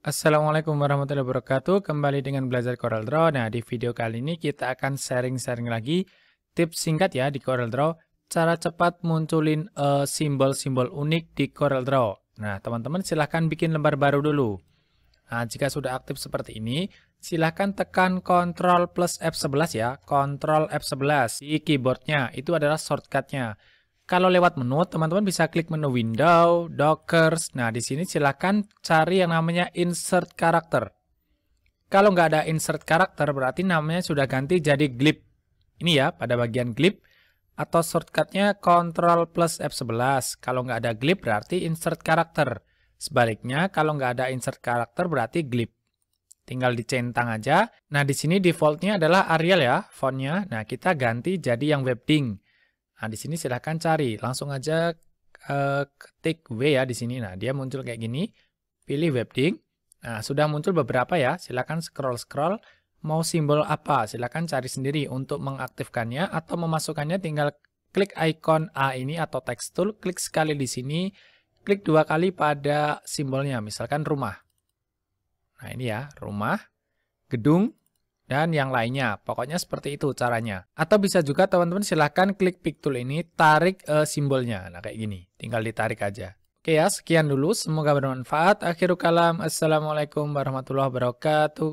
Assalamualaikum warahmatullahi wabarakatuh. Kembali dengan belajar CorelDRAW. Nah, di video kali ini kita akan sharing-sharing lagi tips singkat ya di CorelDRAW cara cepat munculin eh, simbol-simbol uh, unik di CorelDRAW. Nah, teman-teman silahkan bikin lembar baru dulu. Nah, jika sudah aktif seperti ini, silahkan tekan Ctrl plus F11 ya, Ctrl F11 di keyboardnya, itu adalah shortcutnya. Kalau lewat menu, teman-teman bisa klik menu window, dockers. Nah, di sini silakan cari yang namanya insert Character. Kalau nggak ada insert Character berarti namanya sudah ganti jadi glip. Ini ya, pada bagian glip. Atau shortcutnya Ctrl plus F11. Kalau nggak ada glip, berarti insert Character. Sebaliknya, kalau nggak ada insert Character berarti glip. Tinggal dicentang aja. Nah, di sini defaultnya adalah Arial ya, fontnya. Nah, kita ganti jadi yang webding. Nah, di sini silahkan cari. Langsung aja eh, ketik W ya di sini. Nah, dia muncul kayak gini. Pilih webding. Nah, sudah muncul beberapa ya. Silahkan scroll-scroll. Mau simbol apa? Silahkan cari sendiri untuk mengaktifkannya atau memasukkannya tinggal klik icon A ini atau text tool. Klik sekali di sini. Klik dua kali pada simbolnya. Misalkan rumah. Nah, ini ya. Rumah. Gedung dan yang lainnya. Pokoknya seperti itu caranya. Atau bisa juga teman-teman silahkan klik pick tool ini, tarik uh, simbolnya. Nah kayak gini, tinggal ditarik aja. Oke ya, sekian dulu. Semoga bermanfaat. Akhirul kalam, Assalamualaikum warahmatullahi wabarakatuh.